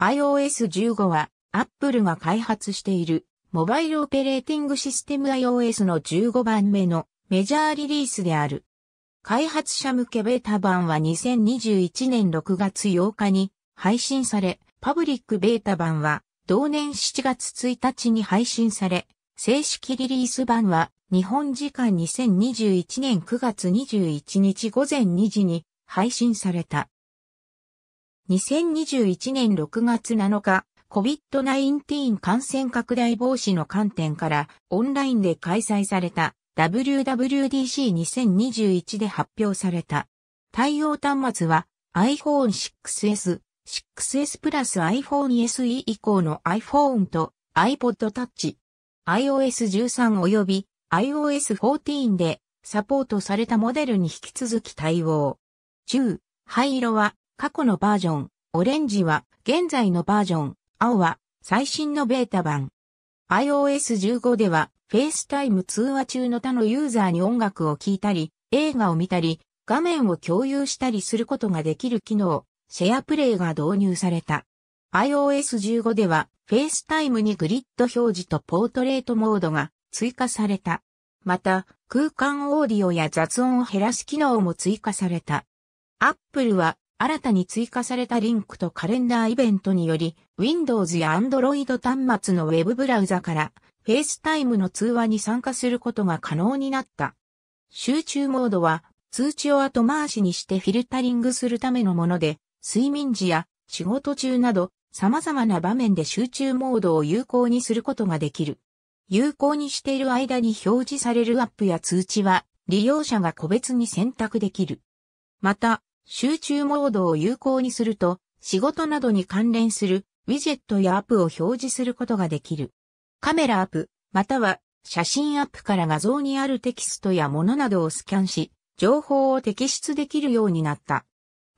iOS15 は Apple が開発しているモバイルオペレーティングシステム iOS の15番目のメジャーリリースである。開発者向けベータ版は2021年6月8日に配信され、パブリックベータ版は同年7月1日に配信され、正式リリース版は日本時間2021年9月21日午前2時に配信された。2021年6月7日、COVID-19 感染拡大防止の観点からオンラインで開催された WWDC2021 で発表された。対応端末は iPhone 6S、6S プラス iPhone SE 以降の iPhone と iPod Touch、iOS13 及び iOS14 でサポートされたモデルに引き続き対応。中、灰色は過去のバージョン、オレンジは現在のバージョン、青は最新のベータ版。iOS15 では、FaceTime 通話中の他のユーザーに音楽を聴いたり、映画を見たり、画面を共有したりすることができる機能、シェアプレイが導入された。iOS15 では、FaceTime にグリッド表示とポートレートモードが追加された。また、空間オーディオや雑音を減らす機能も追加された。Apple は新たに追加されたリンクとカレンダーイベントにより、Windows や Android 端末のウェブブラウザから FaceTime の通話に参加することが可能になった。集中モードは通知を後回しにしてフィルタリングするためのもので、睡眠時や仕事中など様々な場面で集中モードを有効にすることができる。有効にしている間に表示されるアップや通知は利用者が個別に選択できる。また、集中モードを有効にすると、仕事などに関連するウィジェットやアップを表示することができる。カメラアップ、または写真アップから画像にあるテキストや物などをスキャンし、情報を摘出できるようになった。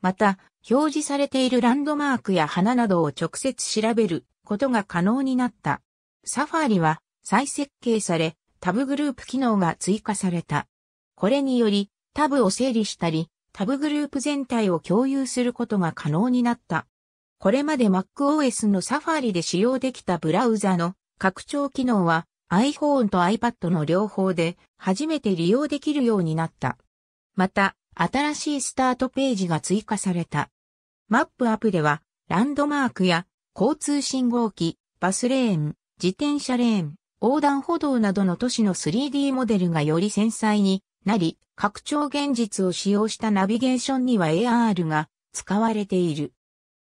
また、表示されているランドマークや花などを直接調べることが可能になった。サファリは再設計され、タブグループ機能が追加された。これにより、タブを整理したり、タブグループ全体を共有することが可能になった。これまで MacOS のサファリで使用できたブラウザの拡張機能は iPhone と iPad の両方で初めて利用できるようになった。また、新しいスタートページが追加された。マップアップでは、ランドマークや交通信号機、バスレーン、自転車レーン、横断歩道などの都市の 3D モデルがより繊細になり、拡張現実を使用したナビゲーションには AR が使われている。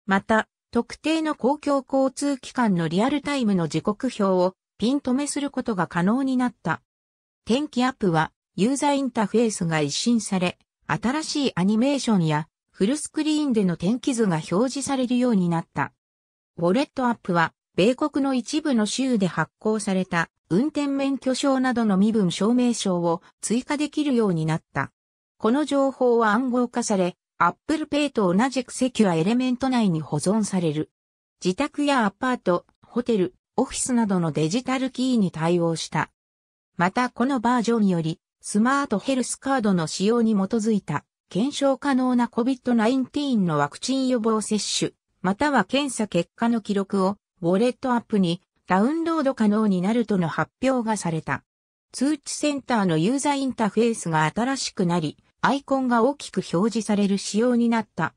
また、特定の公共交通機関のリアルタイムの時刻表をピン止めすることが可能になった。天気アップはユーザーインターフェースが一新され、新しいアニメーションやフルスクリーンでの天気図が表示されるようになった。ウォレットアップは米国の一部の州で発行された運転免許証などの身分証明書を追加できるようになった。この情報は暗号化され、Apple Pay と同じくセキュアエレメント内に保存される。自宅やアパート、ホテル、オフィスなどのデジタルキーに対応した。またこのバージョンにより、スマートヘルスカードの使用に基づいた検証可能な COVID-19 のワクチン予防接種、または検査結果の記録をウォレットアップにダウンロード可能になるとの発表がされた。通知センターのユーザーインターフェースが新しくなり、アイコンが大きく表示される仕様になった。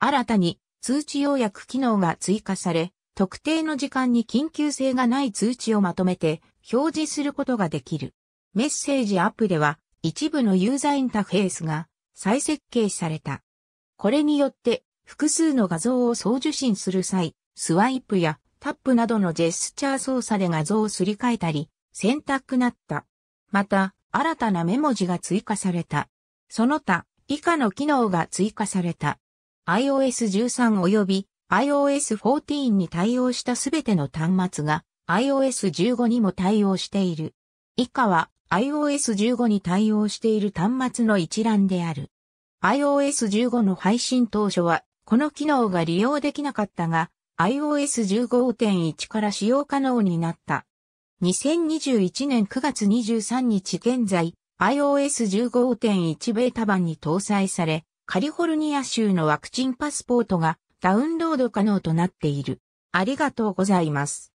新たに通知要約機能が追加され、特定の時間に緊急性がない通知をまとめて表示することができる。メッセージアップでは一部のユーザーインターフェースが再設計された。これによって複数の画像を送受信する際、スワイプやタップなどのジェスチャー操作で画像をすり替えたり、選択なった。また、新たなメモ字が追加された。その他、以下の機能が追加された。iOS 13及び iOS 14に対応したすべての端末が iOS 15にも対応している。以下は iOS 15に対応している端末の一覧である。iOS 15の配信当初はこの機能が利用できなかったが、iOS 15.1から使用可能になった。2021年9月23日現在、iOS 15.1ベータ版に搭載され、カリフォルニア州のワクチンパスポートがダウンロード可能となっている。ありがとうございます。